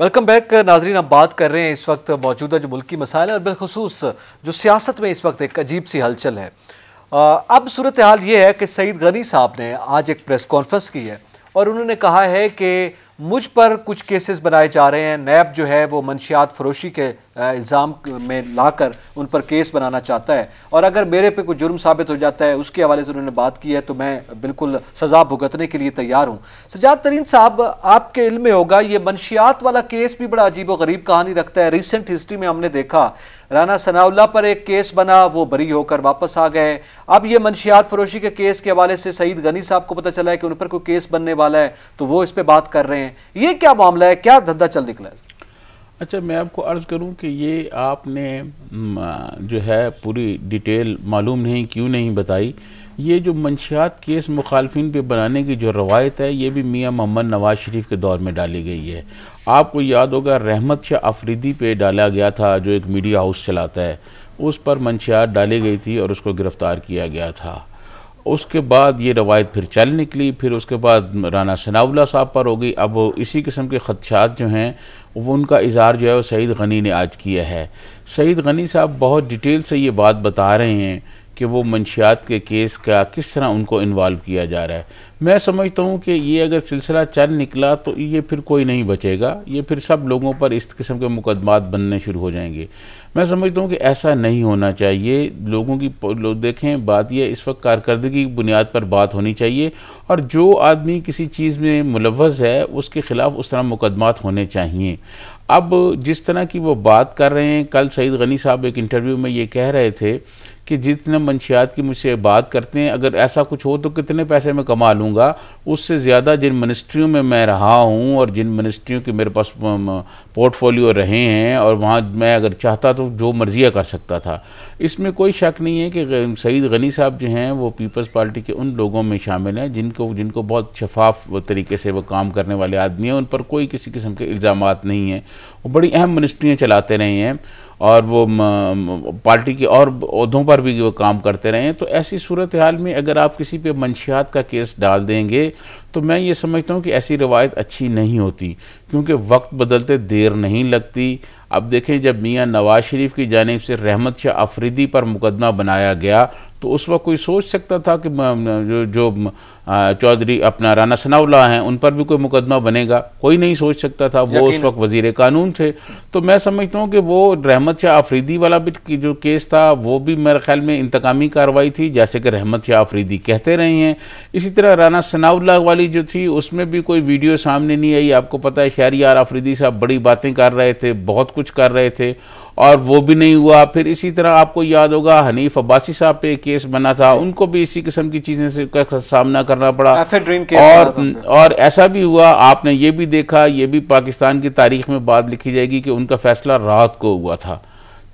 welcome back नाजरीन आप बात कर रहे हैं इस वक्त मौजूदा जो मुल्की मसाइल और बिलखसूस जो सियासत में इस वक्त एक अजीब सी हलचल है आ, अब सूरत हाल ये है कि सईद गनी साहब ने आज एक प्रेस कॉन्फ्रेंस की है और उन्होंने कहा है कि मुझ पर कुछ केसेस बनाए जा रहे हैं नैब जो है वो मनशियात फरोशी के इल्ज़ाम में लाकर उन पर केस बनाना चाहता है और अगर मेरे पे कोई जुर्म साबित हो जाता है उसके हवाले से उन्होंने बात की है तो मैं बिल्कुल सज़ा भुगतने के लिए तैयार हूँ सजाद तरीन साहब आपके इल्म में होगा ये मनशियात वाला केस भी बड़ा अजीब व गरीब कहानी रखता है रिसेंट हिस्ट्री में हमने देखा राना सनाउल्ला पर एक केस बना वो बरी होकर वापस आ गए अब ये मनशियात फरोशी के केस के हवाले से सईद गनी साहब को पता चला है कि उन पर कोई केस बनने वाला है तो वो इस पर बात कर रहे हैं ये क्या मामला है क्या धंधा चल निकला है अच्छा मैं आपको अर्ज़ करूं कि ये आपने जो है पूरी डिटेल मालूम नहीं क्यों नहीं बताई ये जो मंशियात केस मुखालफन पे बनाने की जो रवायत है ये भी मियाँ मोहम्मद नवाज शरीफ के दौर में डाली गई है आपको याद होगा रहमत शाह आफरीदी पे डाला गया था जो एक मीडिया हाउस चलाता है उस पर मंशियात डाली गई थी और उसको गिरफ़्तार किया गया था उसके बाद ये रवायत फिर चल निकली फिर उसके बाद राना सनावला साहब पर हो गई अब वो इसी किस्म के खदशात जो हैं वो उनका इजहार जो है वो सईद गनी ने आज किया है सईद गनी साहब बहुत डिटेल से ये बात बता रहे हैं कि वो मंशियात के केस का किस तरह उनको इन्वॉल्व किया जा रहा है मैं समझता हूँ कि ये अगर सिलसिला चल निकला तो ये फिर कोई नहीं बचेगा ये फिर सब लोगों पर इस किस्म के मुकदमात बनने शुरू हो जाएंगे मैं समझता हूँ कि ऐसा नहीं होना चाहिए लोगों की लोग देखें बात यह इस वक्त कारकर्दगी की बुनियाद पर बात होनी चाहिए और जो आदमी किसी चीज़ में मुलवज़ है उसके ख़िलाफ़ उस तरह मुकदमात होने चाहिए अब जिस तरह की वो बात कर रहे हैं कल सईद गनी साहब एक इंटरव्यू में ये कह रहे थे कि जितने मनशियात की मुझसे बात करते हैं अगर ऐसा कुछ हो तो कितने पैसे मैं कमा लूँगा उससे ज़्यादा जिन मिनिस्ट्रियों में मैं रहा हूँ और जिन मिनिस्ट्रियों के मेरे पास पोर्टफोलियो रहे हैं और वहाँ मैं अगर चाहता तो जो मर्जिया कर सकता था इसमें कोई शक नहीं है कि सईद गनी साहब जो हैं वो पीपल्स पार्टी के उन लोगों में शामिल हैं जिनको जिनको बहुत शफाफ तरीके से वो काम करने वाले आदमी हैं उन पर कोई किसी किस्म के इल्ज़ाम नहीं हैं वो बड़ी अहम मिनिस्ट्रियाँ चलाते रहे हैं और वो पार्टी के और अहदों पर भी वो काम करते रहें तो ऐसी सूरत हाल में अगर आप किसी पे मंशियात का केस डाल देंगे तो मैं ये समझता हूँ कि ऐसी रवायत अच्छी नहीं होती क्योंकि वक्त बदलते देर नहीं लगती अब देखें जब मियाँ नवाज़ शरीफ की जानब से रहमत शाह आफरीदी पर मुकदमा बनाया गया तो उस वक्त कोई सोच सकता था कि जो जो चौधरी अपना राना सनाउल्ला हैं उन पर भी कोई मुकदमा बनेगा कोई नहीं सोच सकता था वो उस वक्त वजीर कानून थे तो मैं समझता हूँ कि वो रहमत शाह आफरीदी वाला भी जो केस था वो भी मेरे ख्याल में इंतकामी कार्रवाई थी जैसे कि रहमत शाह आफरीदी कहते रहे हैं इसी तरह राना सनाउल्ला वाली जो थी उसमें भी कोई वीडियो सामने नहीं आई आपको पता है शहरी आर आफरीदी साहब बड़ी बातें कर रहे थे बहुत कुछ कर रहे थे और वो भी नहीं हुआ फिर इसी तरह आपको याद होगा हनीफ अब्बासी साहब पे केस बना था उनको भी इसी किस्म की चीज़ें से का सामना करना पड़ा और और ऐसा भी हुआ आपने ये भी देखा ये भी पाकिस्तान की तारीख में बात लिखी जाएगी कि उनका फैसला रात को हुआ था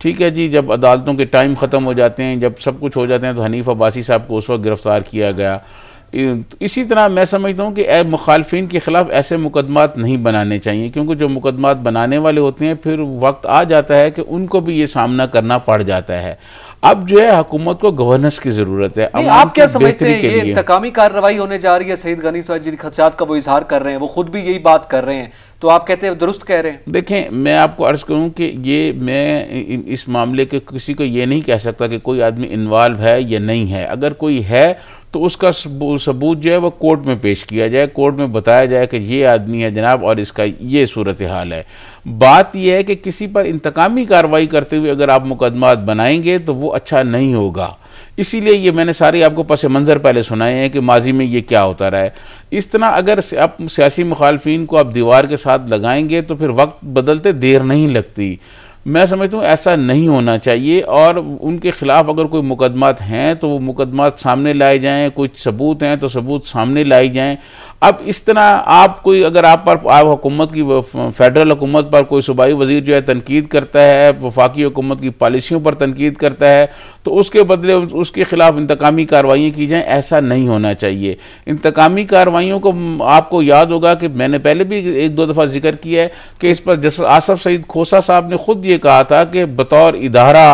ठीक है जी जब अदालतों के टाइम ख़त्म हो जाते हैं जब सब कुछ हो जाते हैं तो हनीफ अब्बासी साहब को उस वक्त गिरफ़्तार किया गया इसी तरह मैं समझता हूँ कि मुखालफन के ख़िलाफ़ ऐसे मुकदमात नहीं बनाने चाहिए क्योंकि जो मुकदमात बनाने वाले होते हैं फिर वक्त आ जाता है कि उनको भी ये सामना करना पड़ जाता है अब जो है हुकूमत को गवर्नेंस की जरूरत है आप क्या समझते हैं ये इंतकामी कार्रवाई होने जा रही है सईद गनी खदशात का वो इजहार कर रहे हैं वो खुद भी यही बात कर रहे हैं तो आप कहते हैं दुरुस्त कह रहे हैं देखें मैं आपको अर्ज करूं कि ये मैं इस मामले के किसी को ये नहीं कह सकता कि कोई आदमी इन्वॉल्व है या नहीं है अगर कोई है तो उसका सबूत जो है वह कोर्ट में पेश किया जाए कोर्ट में बताया जाए कि ये आदमी है जनाब और इसका ये सूरत हाल है बात यह है कि किसी पर इंतकामी कार्रवाई करते हुए अगर आप मुकदमा बनाएंगे तो वो अच्छा नहीं होगा इसीलिए ये मैंने सारे आपको पस मंज़र पहले सुनाए हैं कि माजी में ये क्या होता रहा है इस तरह अगर आप सियासी मुखालफी को आप दीवार के साथ लगाएंगे तो फिर वक्त बदलते देर नहीं लगती मैं समझता हूँ ऐसा नहीं होना चाहिए और उनके ख़िलाफ़ अगर कोई मुकदमात हैं तो वो मुकदमात सामने लाए जाएं कुछ सबूत हैं तो सबूत सामने लाए जाएं अब इस तरह आप कोई अगर आप पर आप हुकूमत की फेडरल हुकूमत पर कोई सूबाई वजीर जो है तनकीद करता है वफाकी हुकूमत की पॉलिसियों पर तनकीद करता है तो उसके बदले उसके ख़िलाफ़ इंतकामी कार्रवाइयाँ की जाएँ ऐसा नहीं होना चाहिए इंतकामी कार्रवाइयों को आपको याद होगा कि मैंने पहले भी एक दो दफ़ा जिक्र किया है कि इस पर जस आसफ़ सईद खोसा साहब ने खुद ये कहा था कि बतौर इदारा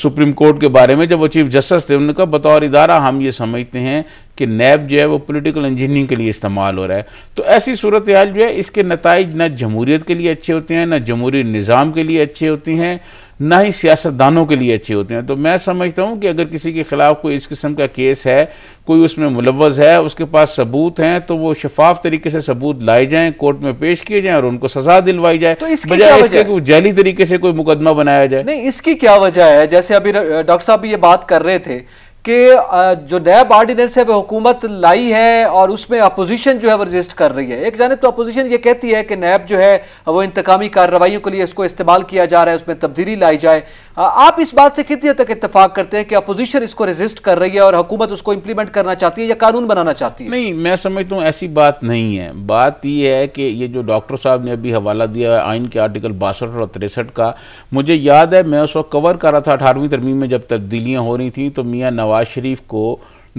सुप्रीम कोर्ट के बारे में जब वो चीफ जस्टिस थे उन्होंने कहा बतौर इदारा हम ये समझते हैं कि नैब जो है वो पॉलिटिकल इंजीनियरिंग के लिए इस्तेमाल हो रहा है तो ऐसी सूरत हाल जो है इसके नतज ना जमहूरीत के लिए अच्छे होते हैं ना जमहूरी निज़ाम के लिए अच्छे होते हैं ना ही सियासतदानों के लिए अच्छे होते हैं तो मैं समझता हूँ कि अगर किसी के ख़िलाफ़ कोई इस किस्म का केस है कोई उसमें मुलवज़ है उसके पास सबूत हैं तो वो शफाफ तरीके से सबूत लाए जाएँ कोर्ट में पेश किए जाएँ और उनको सजा दिलवाई जाए तो इसकी बजाय जैली तरीके से कोई मुकदमा बनाया जाए नहीं इसकी क्या वजह है जैसे अभी डॉक्टर साहब ये बात कर रहे थे कि जो नैब ऑर्डिनेंस है वह हुकूमत लाई है और उसमें अपोजिशन जो है वो रजिस्ट कर रही है एक जानब तो अपोजिशन ये कहती है कि नैब जो है वो इंतकामी कार्रवाइयों के लिए इसको इस्तेमाल किया जा रहा है उसमें तब्दीली लाई जाए आप इस बात से कितनी हद तक इतफाक करते हैं कि अपोजिशन इसको रेजिस्ट कर रही है और हुकूमत उसको इम्प्लीमेंट करना चाहती है या कानून बनाना चाहती है नहीं मैं समझता हूँ ऐसी बात नहीं है बात यह है कि ये जो डॉक्टर साहब ने अभी हवाला दिया है आइन के आर्टिकल बासठ और तिरसठ का मुझे याद है मैं उस वक्त कवर कर रहा था अठारहवीं तरमीम में जब तब्दीलियाँ हो रही थी तो मियाँ नवाज शरीफ को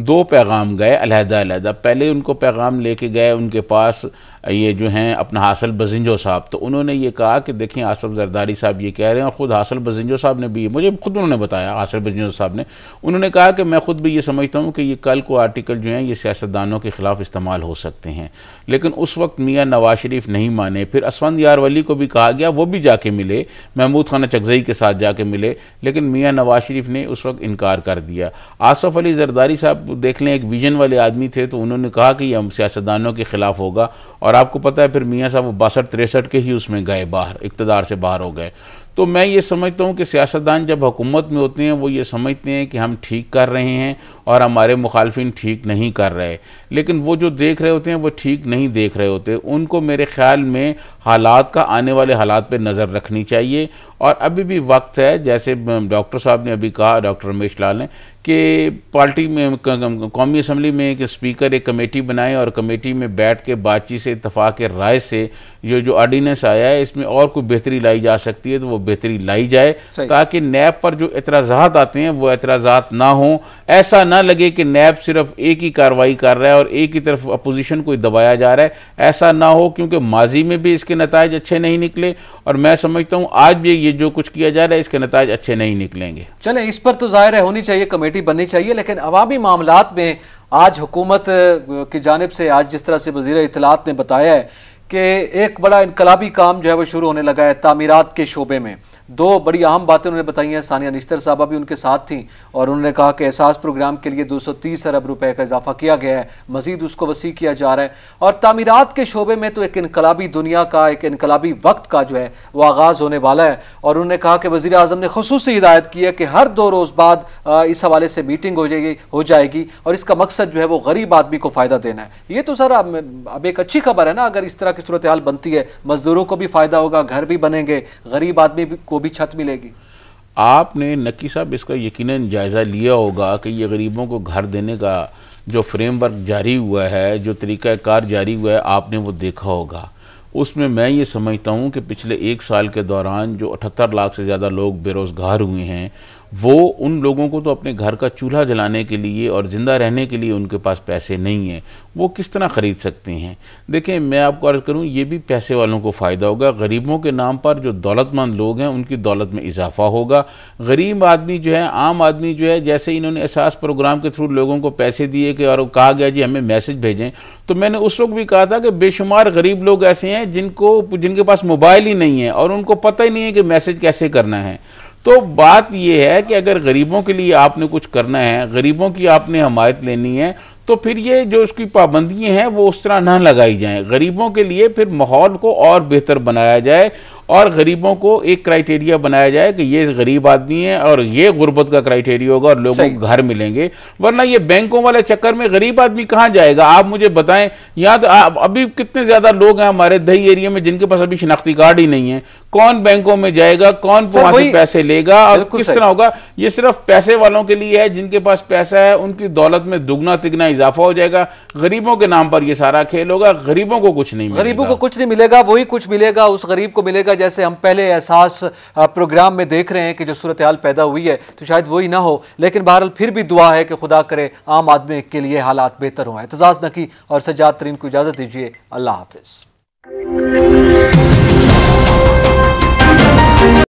दो पैगाम गए अलहदा अलहदा पहले उनको पैगाम लेके गए उनके पास ये जो हैं अपना हासिल बजिंजो साहब तो उन्होंने ये कहा कि देखें आसफ जरदारी साहब ये कह रहे हैं और ख़ुद हासिल बजिंजो साहब ने भी मुझे खुद उन्होंने बताया हासिल बजिंजो साहब ने उन्होंने कहा कि मैं खुद भी ये समझता हूँ कि ये कल को आर्टिकल जो हैं ये सियासतदानों के ख़िलाफ़ इस्तेमाल हो सकते हैं लेकिन उस वक्त मियाँ नवाज शरीफ नहीं माने फिर असवंद यार वली को भी कहा गया वो भी जाके मिले महमूद खाना चकजई के साथ जाके मिले लेकिन मियाँ नवाज शरीफ ने उस वक्त इनकार कर दिया आसफ़ अली जरदारी साहब देख लें एक विजन वाले आदमी थे तो उन्होंने कहा कि यह सियासतदानों के ख़िलाफ़ होगा और और आपको पता है फिर मियाँ साहब वो बासठ तिरसठ के ही उसमें गए बाहर इकतदार से बाहर हो गए तो मैं ये समझता हूँ कि सियासतदान जब हुकूमत में होते हैं वो ये समझते हैं कि हम ठीक कर रहे हैं और हमारे मुखालफन ठीक नहीं कर रहे लेकिन वो जो देख रहे होते हैं वो ठीक नहीं देख रहे होते उनको मेरे ख्याल में हालात का आने वाले हालात पर नज़र रखनी चाहिए और अभी भी वक्त है जैसे डॉक्टर साहब ने अभी कहा डॉक्टर रमेश लाल ने कि पार्टी में कौमी असम्बली में एक स्पीकर एक कमेटी बनाए और कमेटी में बैठ के बातचीत से इतफाक़ राय से ये जो ऑर्डिनेंस आया है इसमें और कोई बेहतरी लाई जा सकती है तो वो बेहतरी लाई जाए ताकि नैब पर जो एतराज़ात आते हैं वो एतराज़ात ना हों ऐसा ना लगे कि नैब सिर्फ एक ही कार्रवाई कर रहा है और एक ही तरफ अपोजिशन को दबाया जा रहा है ऐसा ना हो क्योंकि माजी में भी इसके नतज अच्छे नहीं निकले और मैं समझता हूँ आज भी ये जो कुछ किया जा रहा है इसके नतज अच्छे नहीं निकलेंगे चले इस पर तो ज़ाहिर होनी चाहिए कमेटी बननी चाहिए लेकिन अवामी मामला में आज हुकूमत की जानब से आज जिस तरह से वजी इतलात ने बताया है कि एक बड़ा इनकलाबी काम जो है वो शुरू होने लगा है तामीरत के शोबे में दो बड़ी अहम बातें उन्होंने बताई हैं सानिया निश्तर साहबा भी उनके साथ थीं और उन्होंने कहा कि एहसास प्रोग्राम के लिए 230 अरब रुपए का इजाफा किया गया है मजीद उसको वसी किया जा रहा है और तमीरत के शोबे में तो एक इनकलाबी दुनिया का एक इनकलाबी वक्त का जो है वो आगाज़ होने वाला है और उन्होंने कहा कि वजी अजम ने खसूस हिदायत की है कि हर दो रोज़ बाद इस हवाले से मीटिंग हो जाएगी हो जाएगी और इसका मकसद जो है वो गरीब आदमी को फ़ायदा देना है ये तो सर अब एक अच्छी खबर है ना अगर इस तरह की सूरत हाल बनती है मज़दूरों को भी फ़ायदा होगा घर भी बनेंगे गरीब आदमी को आपको भी छत मिलेगी आपने नक्की साहब इसका यकीनन जायज़ा लिया होगा कि ये गरीबों को घर देने का जो फ्रेमवर्क जारी हुआ है जो तरीक़ाकार जारी हुआ है आपने वो देखा होगा उसमें मैं ये समझता हूँ कि पिछले एक साल के दौरान जो अठहत्तर लाख से ज़्यादा लोग बेरोज़गार हुए हैं वो उन लोगों को तो अपने घर का चूल्हा जलाने के लिए और ज़िंदा रहने के लिए उनके पास पैसे नहीं हैं वो किस तरह ख़रीद सकते हैं देखें मैं आपको अर्ज़ करूं ये भी पैसे वालों को फ़ायदा होगा गरीबों के नाम पर जो दौलतमंद लोग हैं उनकी दौलत में इजाफा होगा गरीब आदमी जो है आम आदमी जो है जैसे इन्होंने एहसास प्रोग्राम के थ्रू लोगों को पैसे दिए कि और कहा गया जी हमें मैसेज भेजें तो मैंने उस वक्त भी कहा था कि बेशुमार गरीब लोग ऐसे हैं जिनको जिनके पास मोबाइल ही नहीं है और उनको पता ही नहीं है कि मैसेज कैसे करना है तो बात यह है कि अगर गरीबों के लिए आपने कुछ करना है गरीबों की आपने हमायत लेनी है तो फिर ये जो उसकी पाबंदियां हैं वो उस तरह ना लगाई जाएं गरीबों के लिए फिर माहौल को और बेहतर बनाया जाए और गरीबों को एक क्राइटेरिया बनाया जाए कि ये गरीब आदमी है और ये गुर्बत का क्राइटेरिया होगा और लोगों को घर मिलेंगे वरना ये बैंकों वाले चक्कर में गरीब आदमी कहाँ जाएगा आप मुझे बताएं यहाँ तो अभी कितने ज़्यादा लोग हैं हमारे दही एरिया में जिनके पास अभी शिनाख्ती कार्ड ही नहीं है कौन बैंकों में जाएगा कौन से पैसे लेगा और किस तरह होगा ये सिर्फ पैसे वालों के लिए है जिनके पास पैसा है उनकी दौलत में दुगना तिगना इजाफा हो जाएगा गरीबों के नाम पर यह सारा खेल होगा गरीबों को कुछ नहीं गरीबों को कुछ नहीं मिलेगा वही कुछ मिलेगा उस गरीब को मिलेगा जैसे हम पहले एहसास प्रोग्राम में देख रहे हैं कि जो सूरत हाल पैदा हुई है तो शायद वही ना हो लेकिन बहरहाल फिर भी दुआ है कि खुदा करे आम आदमी के लिए हालात बेहतर हों एतजाज़ नकी और सजाद तरीन को इजाज़त दीजिए अल्लाह हाफिज़